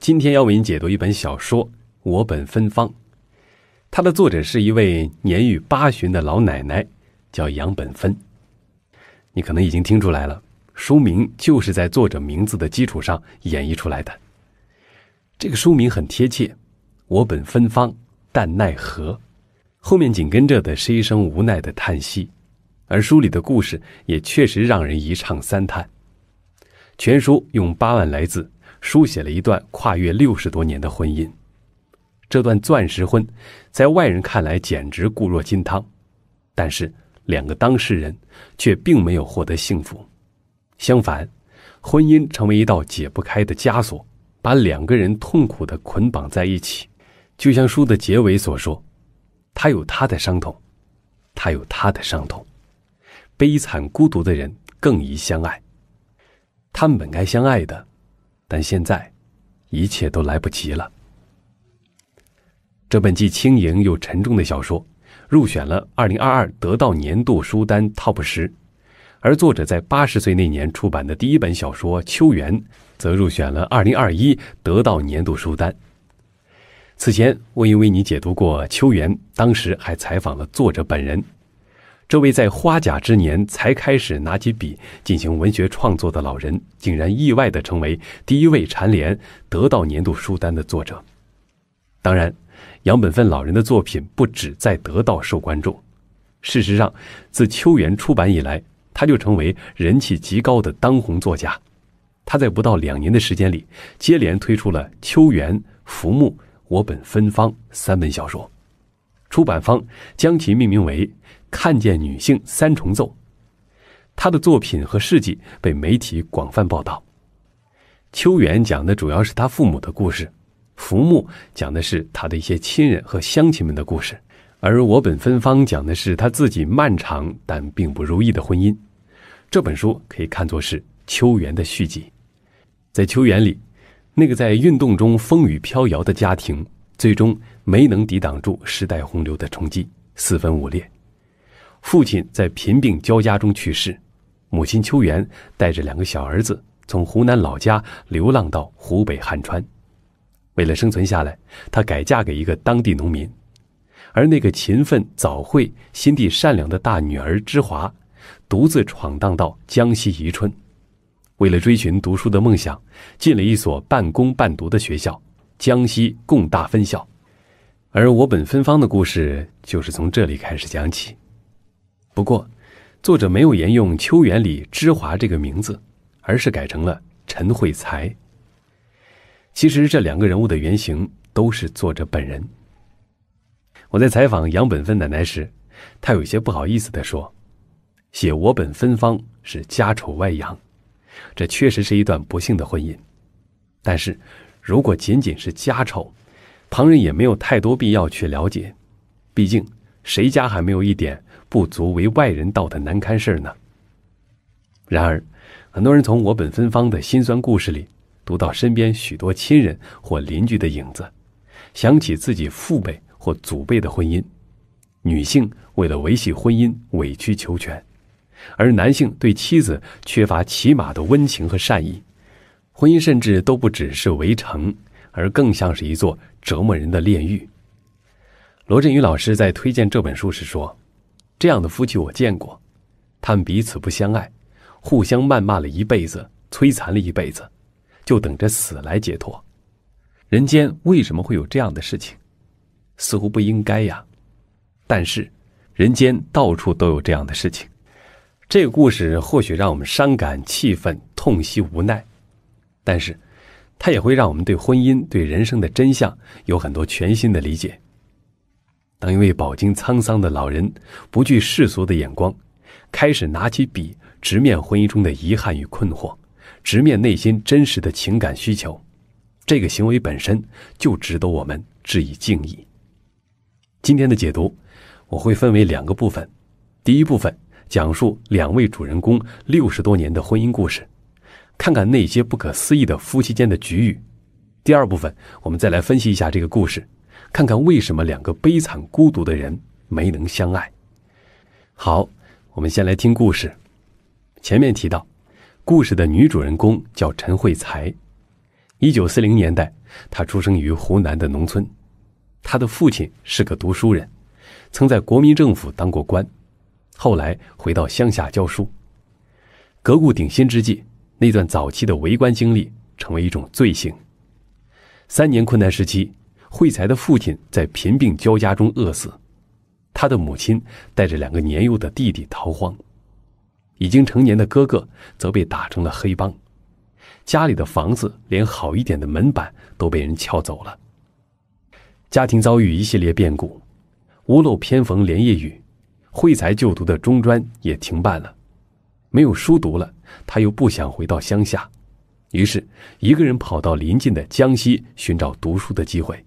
今天要为您解读一本小说《我本芬芳》，它的作者是一位年逾八旬的老奶奶，叫杨本芬。你可能已经听出来了，书名就是在作者名字的基础上演绎出来的。这个书名很贴切，“我本芬芳，但奈何”，后面紧跟着的是一声无奈的叹息。而书里的故事也确实让人一唱三叹。全书用八万来字。书写了一段跨越六十多年的婚姻，这段钻石婚，在外人看来简直固若金汤，但是两个当事人却并没有获得幸福，相反，婚姻成为一道解不开的枷锁，把两个人痛苦的捆绑在一起。就像书的结尾所说：“他有他的伤痛，他有他的伤痛，悲惨孤独的人更宜相爱，他们本该相爱的。”但现在，一切都来不及了。这本既轻盈又沉重的小说入选了二零二二得到年度书单 TOP 十，而作者在八十岁那年出版的第一本小说《秋园》则入选了二零二一得到年度书单。此前，我已为你解读过《秋园》，当时还采访了作者本人。这位在花甲之年才开始拿起笔进行文学创作的老人，竟然意外地成为第一位蝉联《得到》年度书单的作者。当然，杨本芬老人的作品不止在《得到》受关注。事实上，自《秋园》出版以来，他就成为人气极高的当红作家。他在不到两年的时间里，接连推出了《秋园》《福木》《我本芬芳》三本小说。出版方将其命名为。看见女性三重奏，他的作品和事迹被媒体广泛报道。秋园讲的主要是他父母的故事，福木讲的是他的一些亲人和乡亲们的故事，而我本芬芳讲的是他自己漫长但并不如意的婚姻。这本书可以看作是秋园》的续集。在秋园》里，那个在运动中风雨飘摇的家庭，最终没能抵挡住时代洪流的冲击，四分五裂。父亲在贫病交加中去世，母亲秋元带着两个小儿子从湖南老家流浪到湖北汉川，为了生存下来，她改嫁给一个当地农民，而那个勤奋早慧、心地善良的大女儿芝华，独自闯荡到江西宜春，为了追寻读书的梦想，进了一所半工半读的学校——江西共大分校，而我本芬芳的故事就是从这里开始讲起。不过，作者没有沿用秋园里芝华这个名字，而是改成了陈惠才。其实，这两个人物的原型都是作者本人。我在采访杨本芬奶奶时，她有些不好意思的说：“写我本芬芳是家丑外扬，这确实是一段不幸的婚姻。但是，如果仅仅是家丑，旁人也没有太多必要去了解，毕竟谁家还没有一点？”不足为外人道的难堪事儿呢。然而，很多人从我本芬芳的辛酸故事里读到身边许多亲人或邻居的影子，想起自己父辈或祖辈的婚姻，女性为了维系婚姻委曲求全，而男性对妻子缺乏起码的温情和善意，婚姻甚至都不只是围城，而更像是一座折磨人的炼狱。罗振宇老师在推荐这本书时说。这样的夫妻我见过，他们彼此不相爱，互相谩骂了一辈子，摧残了一辈子，就等着死来解脱。人间为什么会有这样的事情？似乎不应该呀。但是，人间到处都有这样的事情。这个故事或许让我们伤感、气愤、痛惜、无奈，但是，它也会让我们对婚姻、对人生的真相有很多全新的理解。当一位饱经沧桑的老人不惧世俗的眼光，开始拿起笔直面婚姻中的遗憾与困惑，直面内心真实的情感需求，这个行为本身就值得我们致以敬意。今天的解读我会分为两个部分，第一部分讲述两位主人公六十多年的婚姻故事，看看那些不可思议的夫妻间的局域；第二部分我们再来分析一下这个故事。看看为什么两个悲惨孤独的人没能相爱。好，我们先来听故事。前面提到，故事的女主人公叫陈慧才。一九四零年代，她出生于湖南的农村。她的父亲是个读书人，曾在国民政府当过官，后来回到乡下教书。革故鼎新之际，那段早期的为官经历成为一种罪行。三年困难时期。惠才的父亲在贫病交加中饿死，他的母亲带着两个年幼的弟弟逃荒，已经成年的哥哥则被打成了黑帮，家里的房子连好一点的门板都被人撬走了。家庭遭遇一系列变故，屋漏偏逢连夜雨，惠才就读的中专也停办了，没有书读了，他又不想回到乡下，于是一个人跑到邻近的江西寻找读书的机会。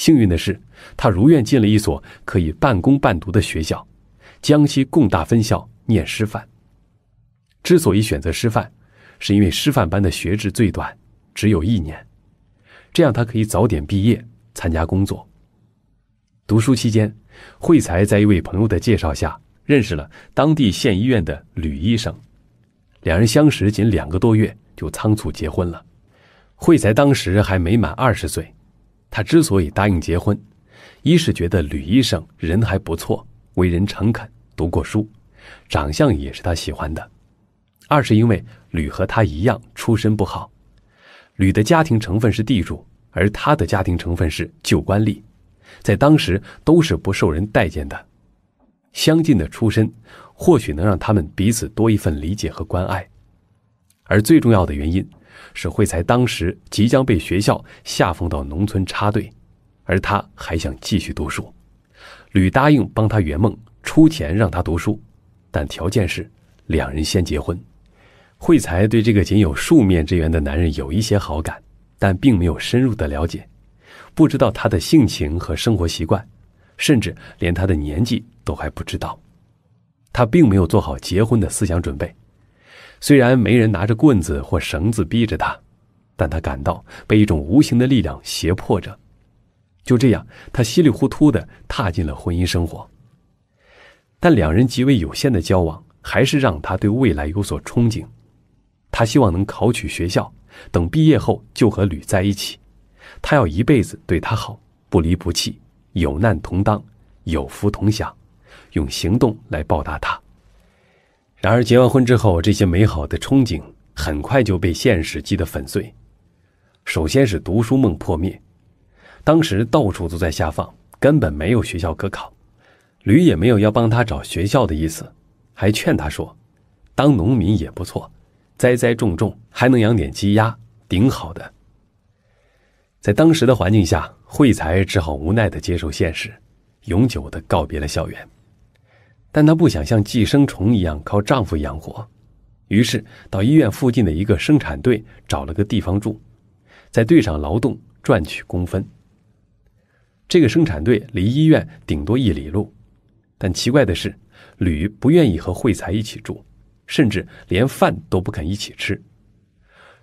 幸运的是，他如愿进了一所可以半工半读的学校——江西共大分校，念师范。之所以选择师范，是因为师范班的学制最短，只有一年，这样他可以早点毕业，参加工作。读书期间，惠才在一位朋友的介绍下认识了当地县医院的吕医生，两人相识仅两个多月就仓促结婚了。惠才当时还没满二十岁。他之所以答应结婚，一是觉得吕医生人还不错，为人诚恳，读过书，长相也是他喜欢的；二是因为吕和他一样出身不好，吕的家庭成分是地主，而他的家庭成分是旧官吏，在当时都是不受人待见的。相近的出身，或许能让他们彼此多一份理解和关爱，而最重要的原因。是慧才当时即将被学校下放到农村插队，而他还想继续读书。吕答应帮他圆梦，出钱让他读书，但条件是两人先结婚。慧才对这个仅有数面之缘的男人有一些好感，但并没有深入的了解，不知道他的性情和生活习惯，甚至连他的年纪都还不知道。他并没有做好结婚的思想准备。虽然没人拿着棍子或绳子逼着他，但他感到被一种无形的力量胁迫着。就这样，他稀里糊涂的踏进了婚姻生活。但两人极为有限的交往，还是让他对未来有所憧憬。他希望能考取学校，等毕业后就和吕在一起。他要一辈子对他好，不离不弃，有难同当，有福同享，用行动来报答他。然而，结完婚之后，这些美好的憧憬很快就被现实击得粉碎。首先是读书梦破灭，当时到处都在下放，根本没有学校可考，驴也没有要帮他找学校的意思，还劝他说：“当农民也不错，栽栽种种，还能养点鸡鸭，顶好的。”在当时的环境下，慧才只好无奈的接受现实，永久的告别了校园。但她不想像寄生虫一样靠丈夫养活，于是到医院附近的一个生产队找了个地方住，在队上劳动赚取工分。这个生产队离医院顶多一里路，但奇怪的是，吕不愿意和惠才一起住，甚至连饭都不肯一起吃，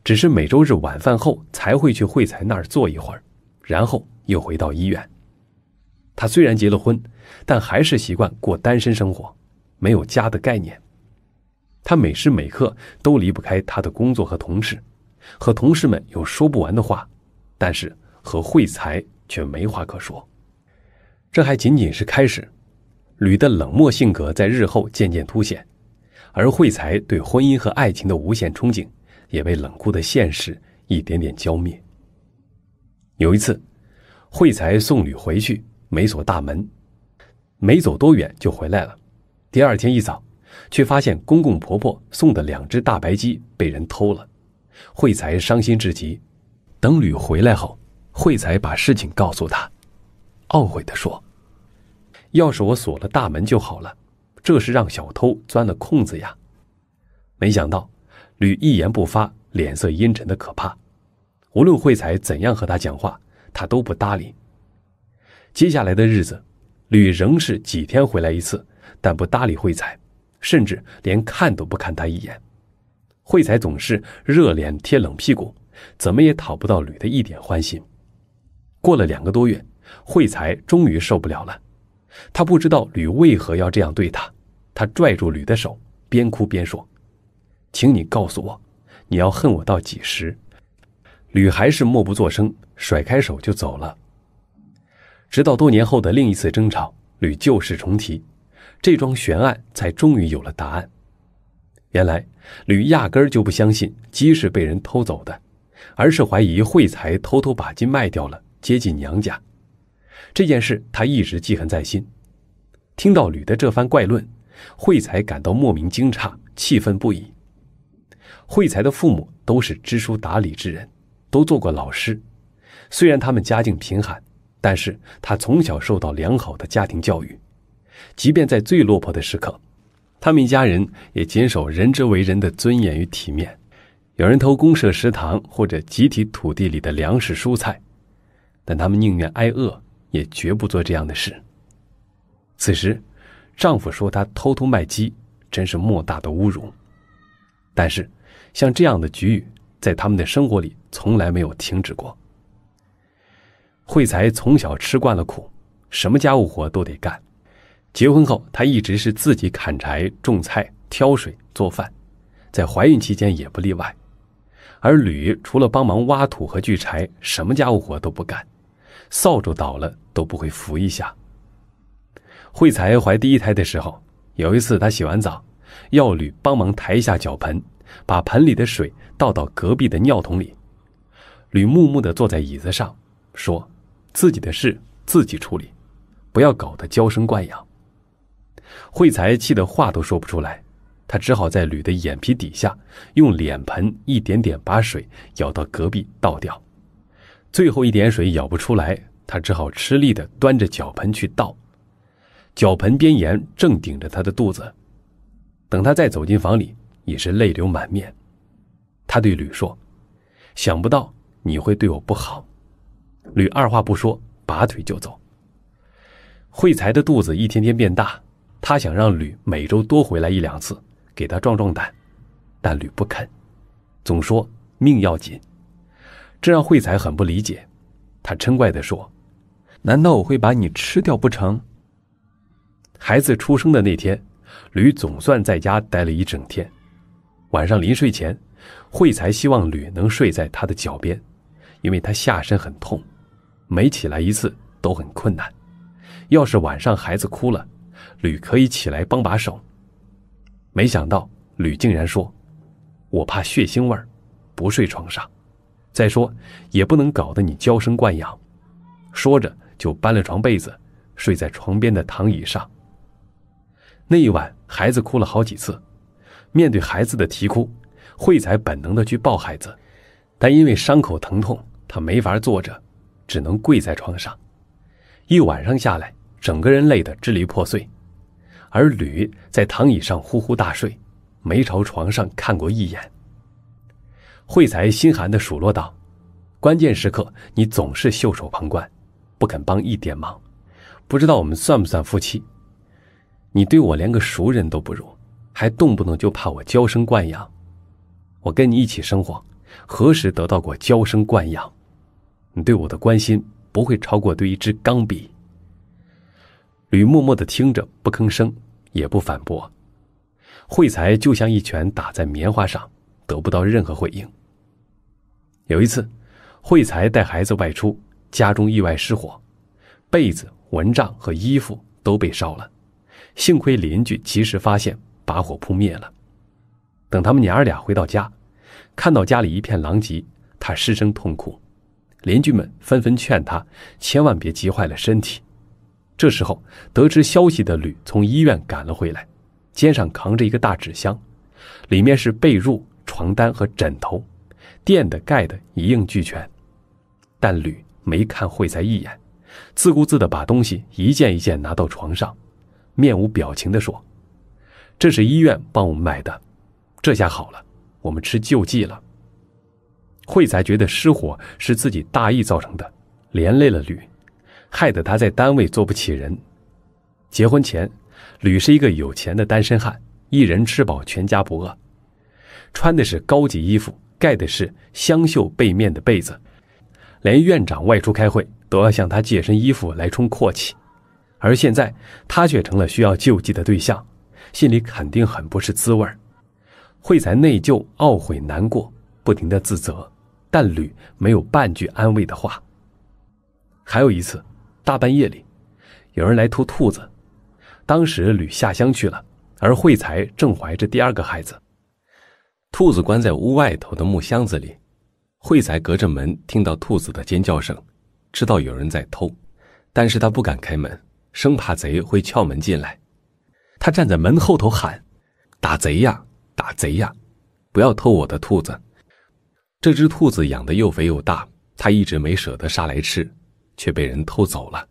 只是每周日晚饭后才会去惠才那儿坐一会儿，然后又回到医院。他虽然结了婚，但还是习惯过单身生活，没有家的概念。他每时每刻都离不开他的工作和同事，和同事们有说不完的话，但是和惠才却没话可说。这还仅仅是开始，吕的冷漠性格在日后渐渐凸显，而惠才对婚姻和爱情的无限憧憬也被冷酷的现实一点点浇灭。有一次，惠才送吕回去。没锁大门，没走多远就回来了。第二天一早，却发现公公婆婆送的两只大白鸡被人偷了。惠才伤心至极。等吕回来后，惠才把事情告诉他，懊悔地说：“要是我锁了大门就好了，这是让小偷钻了空子呀。”没想到，吕一言不发，脸色阴沉的可怕。无论惠才怎样和他讲话，他都不搭理。接下来的日子，吕仍是几天回来一次，但不搭理惠才，甚至连看都不看他一眼。惠才总是热脸贴冷屁股，怎么也讨不到吕的一点欢心。过了两个多月，惠才终于受不了了，他不知道吕为何要这样对他，他拽住吕的手，边哭边说：“请你告诉我，你要恨我到几时？”吕还是默不作声，甩开手就走了。直到多年后的另一次争吵，吕旧事重提，这桩悬案才终于有了答案。原来，吕压根就不相信鸡是被人偷走的，而是怀疑惠才偷偷把鸡卖掉了，接近娘家。这件事他一直记恨在心。听到吕的这番怪论，惠才感到莫名惊诧，气愤不已。惠才的父母都是知书达理之人，都做过老师，虽然他们家境贫寒。但是她从小受到良好的家庭教育，即便在最落魄的时刻，他们一家人也坚守人之为人的尊严与体面。有人偷公社食堂或者集体土地里的粮食、蔬菜，但他们宁愿挨饿，也绝不做这样的事。此时，丈夫说她偷偷卖鸡，真是莫大的侮辱。但是，像这样的局龉，在他们的生活里从来没有停止过。惠才从小吃惯了苦，什么家务活都得干。结婚后，她一直是自己砍柴、种菜、挑水、做饭，在怀孕期间也不例外。而吕除了帮忙挖土和锯柴，什么家务活都不干，扫帚倒了都不会扶一下。惠才怀第一胎的时候，有一次她洗完澡，要吕帮忙抬一下脚盆，把盆里的水倒到隔壁的尿桶里。吕木木地坐在椅子上，说。自己的事自己处理，不要搞得娇生惯养。惠才气得话都说不出来，他只好在吕的眼皮底下，用脸盆一点点把水舀到隔壁倒掉。最后一点水舀不出来，他只好吃力地端着脚盆去倒，脚盆边沿正顶着他的肚子。等他再走进房里，已是泪流满面。他对吕说：“想不到你会对我不好。”吕二话不说，拔腿就走。惠才的肚子一天天变大，他想让吕每周多回来一两次，给他壮壮胆，但吕不肯，总说命要紧，这让惠才很不理解。他嗔怪地说：“难道我会把你吃掉不成？”孩子出生的那天，吕总算在家待了一整天。晚上临睡前，惠才希望吕能睡在他的脚边，因为他下身很痛。每起来一次都很困难。要是晚上孩子哭了，吕可以起来帮把手。没想到吕竟然说：“我怕血腥味儿，不睡床上。再说也不能搞得你娇生惯养。”说着就搬了床被子，睡在床边的躺椅上。那一晚孩子哭了好几次。面对孩子的啼哭，惠仔本能的去抱孩子，但因为伤口疼痛，他没法坐着。只能跪在床上，一晚上下来，整个人累得支离破碎，而吕在躺椅上呼呼大睡，没朝床上看过一眼。惠才心寒的数落道：“关键时刻，你总是袖手旁观，不肯帮一点忙，不知道我们算不算夫妻？你对我连个熟人都不如，还动不动就怕我娇生惯养。我跟你一起生活，何时得到过娇生惯养？”你对我的关心不会超过对一支钢笔。吕默默的听着，不吭声，也不反驳。慧才就像一拳打在棉花上，得不到任何回应。有一次，慧才带孩子外出，家中意外失火，被子、蚊帐和衣服都被烧了，幸亏邻居及时发现，把火扑灭了。等他们娘儿俩回到家，看到家里一片狼藉，他失声痛哭。邻居们纷纷劝他，千万别急坏了身体。这时候，得知消息的吕从医院赶了回来，肩上扛着一个大纸箱，里面是被褥、床单和枕头，垫的盖的一应俱全。但吕没看惠才一眼，自顾自地把东西一件一件拿到床上，面无表情地说：“这是医院帮我们买的，这下好了，我们吃救济了。”惠才觉得失火是自己大意造成的，连累了吕，害得他在单位做不起人。结婚前，吕是一个有钱的单身汉，一人吃饱全家不饿，穿的是高级衣服，盖的是湘绣被面的被子，连院长外出开会都要向他借身衣服来充阔气。而现在他却成了需要救济的对象，心里肯定很不是滋味。惠才内疚、懊悔、难过，不停的自责。伴侣没有半句安慰的话。还有一次，大半夜里，有人来偷兔子，当时吕下乡去了，而惠才正怀着第二个孩子。兔子关在屋外头的木箱子里，惠才隔着门听到兔子的尖叫声，知道有人在偷，但是他不敢开门，生怕贼会撬门进来。他站在门后头喊：“打贼呀，打贼呀，不要偷我的兔子！”这只兔子养得又肥又大，他一直没舍得杀来吃，却被人偷走了。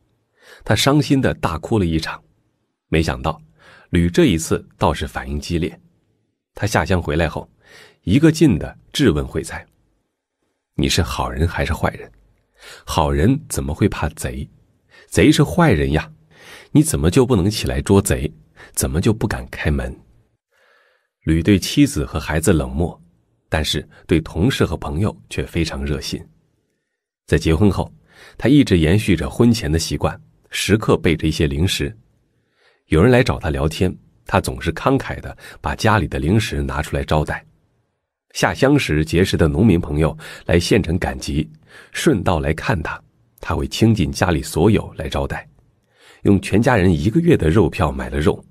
他伤心的大哭了一场。没想到，吕这一次倒是反应激烈。他下乡回来后，一个劲的质问惠才：“你是好人还是坏人？好人怎么会怕贼？贼是坏人呀！你怎么就不能起来捉贼？怎么就不敢开门？”吕对妻子和孩子冷漠。但是对同事和朋友却非常热心。在结婚后，他一直延续着婚前的习惯，时刻备着一些零食。有人来找他聊天，他总是慷慨的把家里的零食拿出来招待。下乡时结识的农民朋友来县城赶集，顺道来看他，他会倾尽家里所有来招待，用全家人一个月的肉票买了肉，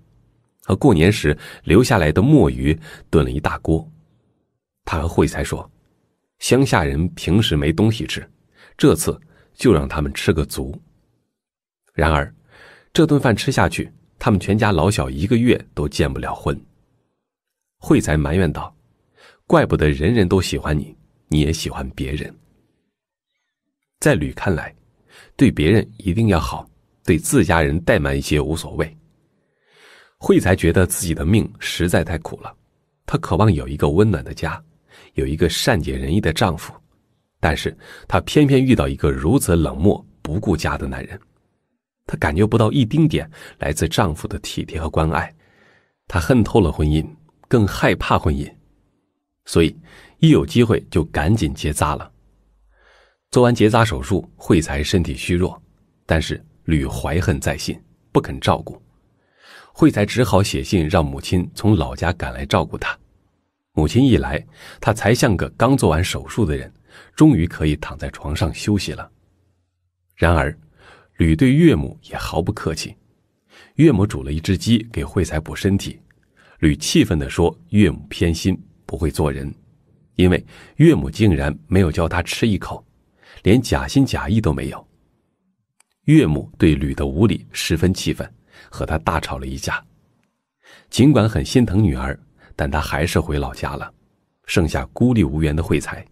和过年时留下来的墨鱼炖了一大锅。他和惠才说：“乡下人平时没东西吃，这次就让他们吃个足。”然而，这顿饭吃下去，他们全家老小一个月都见不了婚。惠才埋怨道：“怪不得人人都喜欢你，你也喜欢别人。”在吕看来，对别人一定要好，对自家人怠慢一些无所谓。惠才觉得自己的命实在太苦了，他渴望有一个温暖的家。有一个善解人意的丈夫，但是她偏偏遇到一个如此冷漠、不顾家的男人，她感觉不到一丁点来自丈夫的体贴和关爱。她恨透了婚姻，更害怕婚姻，所以一有机会就赶紧结扎了。做完结扎手术，惠才身体虚弱，但是吕怀恨在心，不肯照顾。惠才只好写信让母亲从老家赶来照顾她。母亲一来，他才像个刚做完手术的人，终于可以躺在床上休息了。然而，吕对岳母也毫不客气。岳母煮了一只鸡给惠才补身体，吕气愤地说：“岳母偏心，不会做人。”因为岳母竟然没有叫他吃一口，连假心假意都没有。岳母对吕的无礼十分气愤，和他大吵了一架。尽管很心疼女儿。但他还是回老家了，剩下孤立无援的慧才。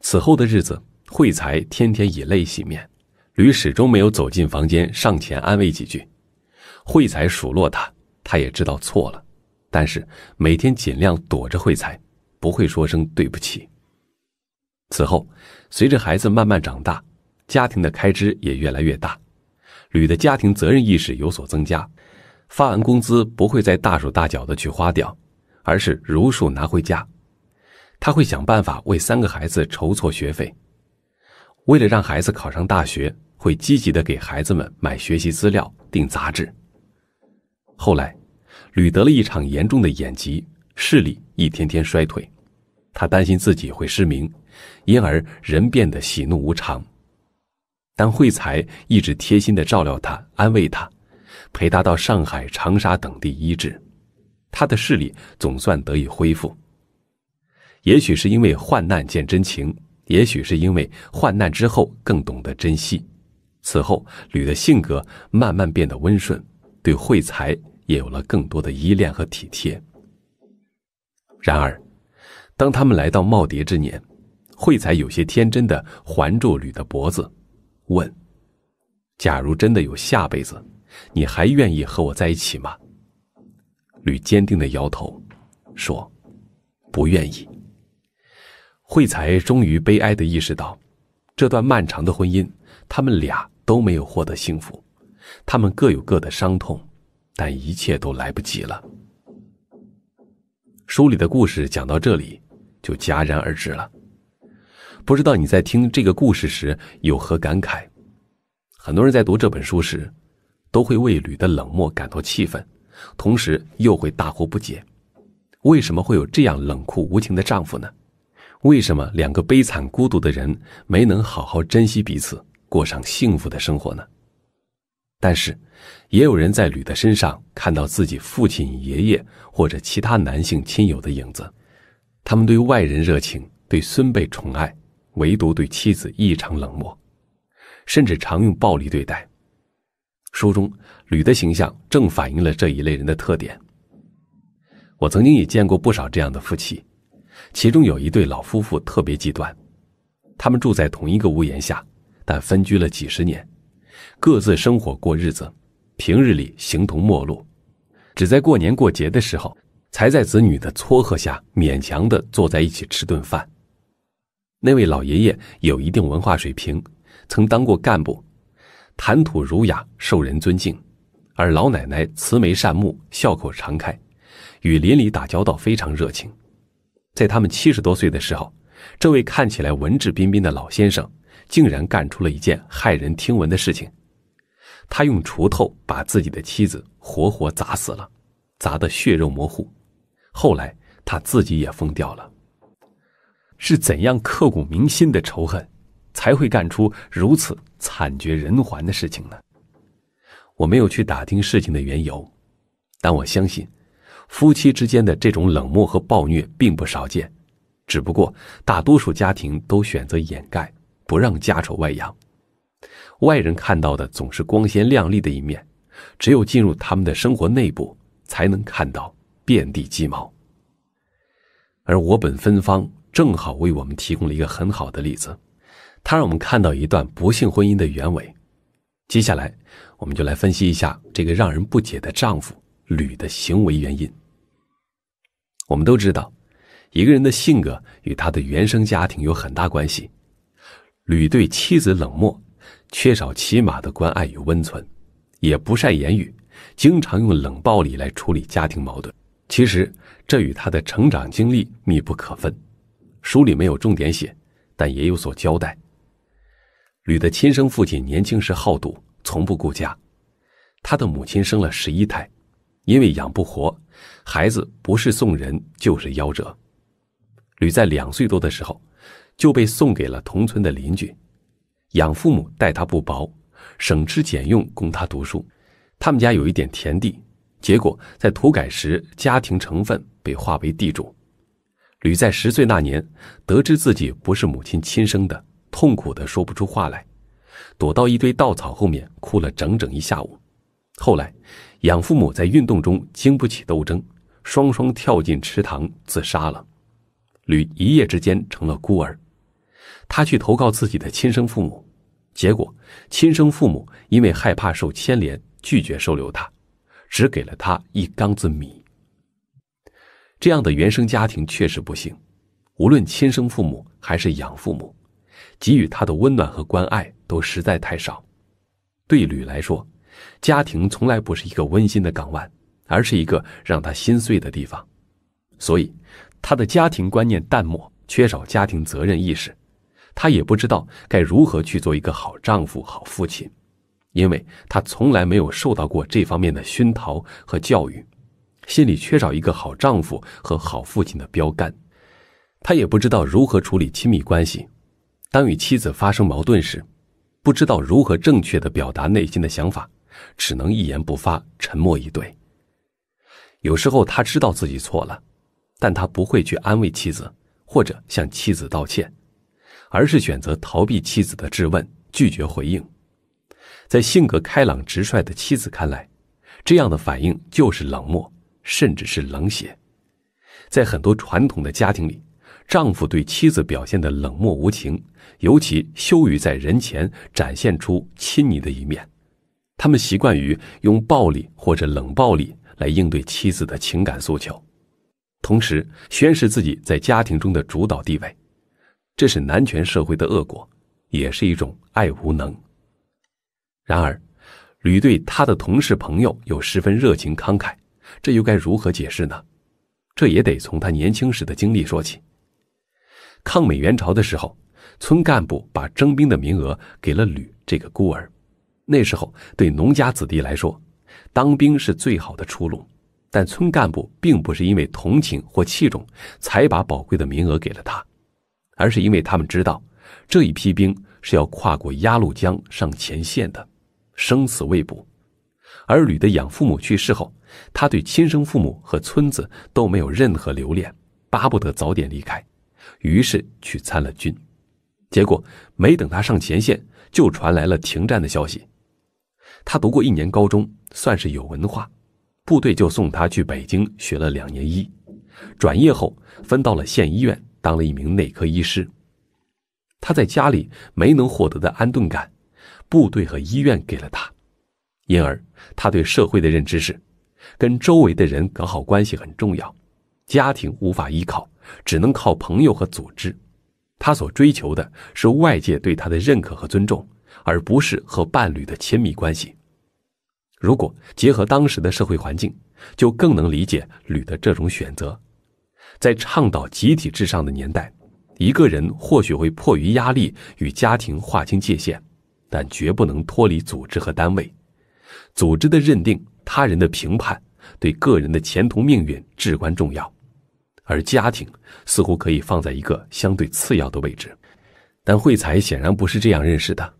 此后的日子，慧才天天以泪洗面，吕始终没有走进房间上前安慰几句。慧才数落他，他也知道错了，但是每天尽量躲着慧才，不会说声对不起。此后，随着孩子慢慢长大，家庭的开支也越来越大，吕的家庭责任意识有所增加。发完工资，不会再大手大脚的去花掉，而是如数拿回家。他会想办法为三个孩子筹措学费。为了让孩子考上大学，会积极的给孩子们买学习资料、订杂志。后来，吕得了一场严重的眼疾，视力一天天衰退。他担心自己会失明，因而人变得喜怒无常。但惠才一直贴心的照料他，安慰他。陪他到上海、长沙等地医治，他的视力总算得以恢复。也许是因为患难见真情，也许是因为患难之后更懂得珍惜。此后，吕的性格慢慢变得温顺，对惠才也有了更多的依恋和体贴。然而，当他们来到耄耋之年，惠才有些天真的环住吕的脖子，问：“假如真的有下辈子？”你还愿意和我在一起吗？吕坚定的摇头，说：“不愿意。”惠才终于悲哀的意识到，这段漫长的婚姻，他们俩都没有获得幸福，他们各有各的伤痛，但一切都来不及了。书里的故事讲到这里就戛然而止了。不知道你在听这个故事时有何感慨？很多人在读这本书时。都会为吕的冷漠感到气愤，同时又会大惑不解：为什么会有这样冷酷无情的丈夫呢？为什么两个悲惨孤独的人没能好好珍惜彼此，过上幸福的生活呢？但是，也有人在吕的身上看到自己父亲、爷爷或者其他男性亲友的影子。他们对外人热情，对孙辈宠爱，唯独对妻子异常冷漠，甚至常用暴力对待。书中吕的形象正反映了这一类人的特点。我曾经也见过不少这样的夫妻，其中有一对老夫妇特别极端。他们住在同一个屋檐下，但分居了几十年，各自生活过日子，平日里形同陌路，只在过年过节的时候，才在子女的撮合下勉强的坐在一起吃顿饭。那位老爷爷有一定文化水平，曾当过干部。谈吐儒雅，受人尊敬；而老奶奶慈眉善目，笑口常开，与邻里打交道非常热情。在他们七十多岁的时候，这位看起来文质彬彬的老先生，竟然干出了一件骇人听闻的事情：他用锄头把自己的妻子活活砸死了，砸得血肉模糊。后来他自己也疯掉了。是怎样刻骨铭心的仇恨？才会干出如此惨绝人寰的事情呢？我没有去打听事情的缘由，但我相信，夫妻之间的这种冷漠和暴虐并不少见，只不过大多数家庭都选择掩盖，不让家丑外扬。外人看到的总是光鲜亮丽的一面，只有进入他们的生活内部，才能看到遍地鸡毛。而我本芬芳，正好为我们提供了一个很好的例子。他让我们看到一段不幸婚姻的原委，接下来我们就来分析一下这个让人不解的丈夫吕的行为原因。我们都知道，一个人的性格与他的原生家庭有很大关系。吕对妻子冷漠，缺少起码的关爱与温存，也不善言语，经常用冷暴力来处理家庭矛盾。其实这与他的成长经历密不可分。书里没有重点写，但也有所交代。吕的亲生父亲年轻时好赌，从不顾家。他的母亲生了十一胎，因为养不活，孩子不是送人就是夭折。吕在两岁多的时候就被送给了同村的邻居，养父母待他不薄，省吃俭用供他读书。他们家有一点田地，结果在土改时家庭成分被划为地主。吕在十岁那年得知自己不是母亲亲生的。痛苦的说不出话来，躲到一堆稻草后面哭了整整一下午。后来，养父母在运动中经不起斗争，双双跳进池塘自杀了。吕一夜之间成了孤儿。他去投靠自己的亲生父母，结果亲生父母因为害怕受牵连，拒绝收留他，只给了他一缸子米。这样的原生家庭确实不幸，无论亲生父母还是养父母。给予他的温暖和关爱都实在太少。对吕来说，家庭从来不是一个温馨的港湾，而是一个让他心碎的地方。所以，他的家庭观念淡漠，缺少家庭责任意识。他也不知道该如何去做一个好丈夫、好父亲，因为他从来没有受到过这方面的熏陶和教育，心里缺少一个好丈夫和好父亲的标杆。他也不知道如何处理亲密关系。当与妻子发生矛盾时，不知道如何正确的表达内心的想法，只能一言不发，沉默以对。有时候他知道自己错了，但他不会去安慰妻子或者向妻子道歉，而是选择逃避妻子的质问，拒绝回应。在性格开朗直率的妻子看来，这样的反应就是冷漠，甚至是冷血。在很多传统的家庭里。丈夫对妻子表现的冷漠无情，尤其羞于在人前展现出亲昵的一面。他们习惯于用暴力或者冷暴力来应对妻子的情感诉求，同时宣示自己在家庭中的主导地位。这是男权社会的恶果，也是一种爱无能。然而，吕对他的同事朋友又十分热情慷慨，这又该如何解释呢？这也得从他年轻时的经历说起。抗美援朝的时候，村干部把征兵的名额给了吕这个孤儿。那时候对农家子弟来说，当兵是最好的出路。但村干部并不是因为同情或器重才把宝贵的名额给了他，而是因为他们知道这一批兵是要跨过鸭绿江上前线的，生死未卜。而吕的养父母去世后，他对亲生父母和村子都没有任何留恋，巴不得早点离开。于是去参了军，结果没等他上前线，就传来了停战的消息。他读过一年高中，算是有文化，部队就送他去北京学了两年医，转业后分到了县医院当了一名内科医师。他在家里没能获得的安顿感，部队和医院给了他，因而他对社会的认知是：跟周围的人搞好关系很重要。家庭无法依靠，只能靠朋友和组织。他所追求的是外界对他的认可和尊重，而不是和伴侣的亲密关系。如果结合当时的社会环境，就更能理解吕的这种选择。在倡导集体至上的年代，一个人或许会迫于压力与家庭划清界限，但绝不能脱离组织和单位、组织的认定、他人的评判。对个人的前途命运至关重要，而家庭似乎可以放在一个相对次要的位置。但惠才显然不是这样认识的。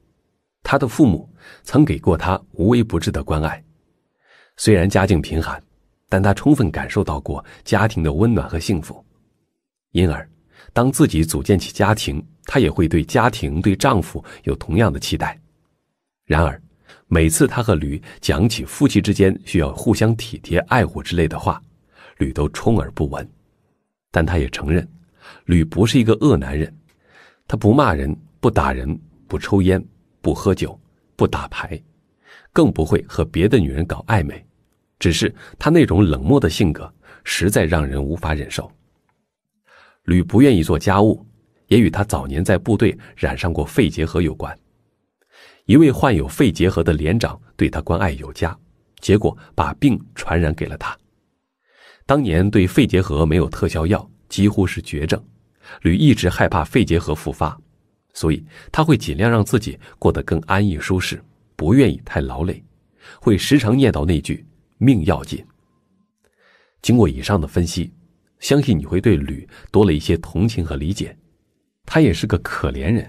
他的父母曾给过他无微不至的关爱，虽然家境贫寒，但他充分感受到过家庭的温暖和幸福。因而，当自己组建起家庭，他也会对家庭、对丈夫有同样的期待。然而，每次他和吕讲起夫妻之间需要互相体贴、爱护之类的话，吕都充耳不闻。但他也承认，吕不是一个恶男人。他不骂人，不打人，不抽烟，不喝酒，不打牌，更不会和别的女人搞暧昧。只是他那种冷漠的性格，实在让人无法忍受。吕不愿意做家务，也与他早年在部队染上过肺结核有关。一位患有肺结核的连长对他关爱有加，结果把病传染给了他。当年对肺结核没有特效药，几乎是绝症。吕一直害怕肺结核复发，所以他会尽量让自己过得更安逸舒适，不愿意太劳累，会时常念叨那句“命要紧”。经过以上的分析，相信你会对吕多了一些同情和理解，他也是个可怜人。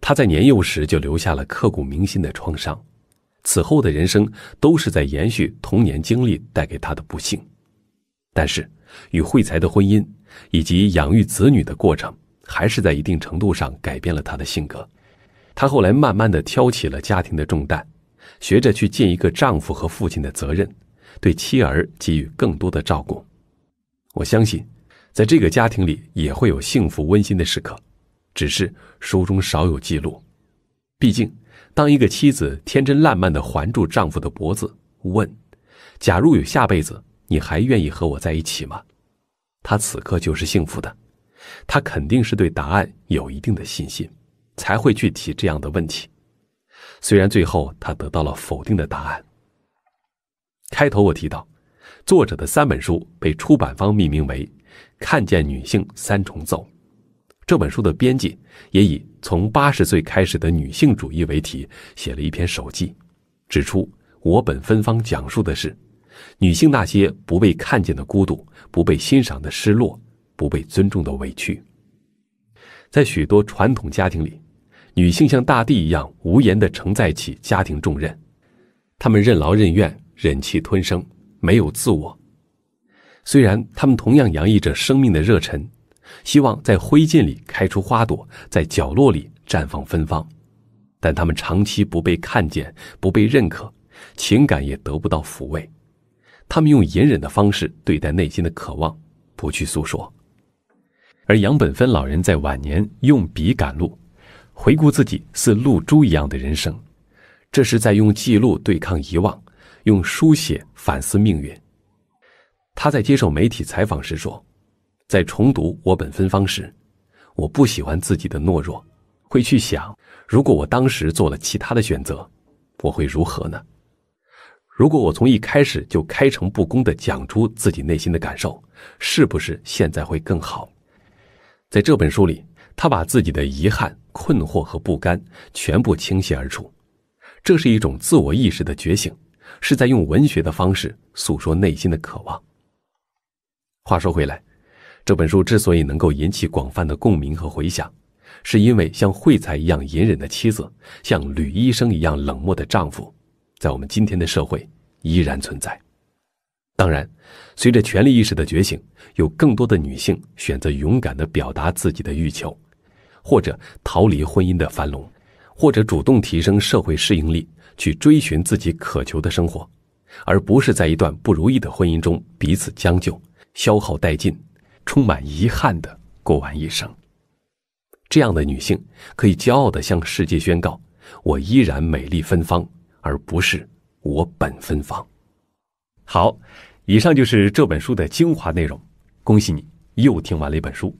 他在年幼时就留下了刻骨铭心的创伤，此后的人生都是在延续童年经历带给他的不幸。但是，与慧才的婚姻以及养育子女的过程，还是在一定程度上改变了他的性格。他后来慢慢的挑起了家庭的重担，学着去尽一个丈夫和父亲的责任，对妻儿给予更多的照顾。我相信，在这个家庭里也会有幸福温馨的时刻。只是书中少有记录。毕竟，当一个妻子天真烂漫的环住丈夫的脖子，问：“假如有下辈子，你还愿意和我在一起吗？”他此刻就是幸福的，他肯定是对答案有一定的信心，才会去提这样的问题。虽然最后他得到了否定的答案。开头我提到，作者的三本书被出版方命名为《看见女性三重奏》。这本书的编辑也以“从八十岁开始的女性主义”为题写了一篇手记，指出《我本芬芳》讲述的是女性那些不被看见的孤独、不被欣赏的失落、不被尊重的委屈。在许多传统家庭里，女性像大地一样无言的承载起家庭重任，她们任劳任怨、忍气吞声，没有自我。虽然她们同样洋溢着生命的热忱。希望在灰烬里开出花朵，在角落里绽放芬芳，但他们长期不被看见，不被认可，情感也得不到抚慰。他们用隐忍的方式对待内心的渴望，不去诉说。而杨本芬老人在晚年用笔赶路，回顾自己似露珠一样的人生，这是在用记录对抗遗忘，用书写反思命运。他在接受媒体采访时说。在重读《我本芬芳》时，我不喜欢自己的懦弱，会去想：如果我当时做了其他的选择，我会如何呢？如果我从一开始就开诚布公的讲出自己内心的感受，是不是现在会更好？在这本书里，他把自己的遗憾、困惑和不甘全部倾泻而出，这是一种自我意识的觉醒，是在用文学的方式诉说内心的渴望。话说回来。这本书之所以能够引起广泛的共鸣和回响，是因为像惠才一样隐忍的妻子，像吕医生一样冷漠的丈夫，在我们今天的社会依然存在。当然，随着权力意识的觉醒，有更多的女性选择勇敢地表达自己的欲求，或者逃离婚姻的樊笼，或者主动提升社会适应力，去追寻自己渴求的生活，而不是在一段不如意的婚姻中彼此将就、消耗殆尽。充满遗憾的过完一生，这样的女性可以骄傲的向世界宣告：“我依然美丽芬芳”，而不是“我本芬芳”。好，以上就是这本书的精华内容。恭喜你又听完了一本书。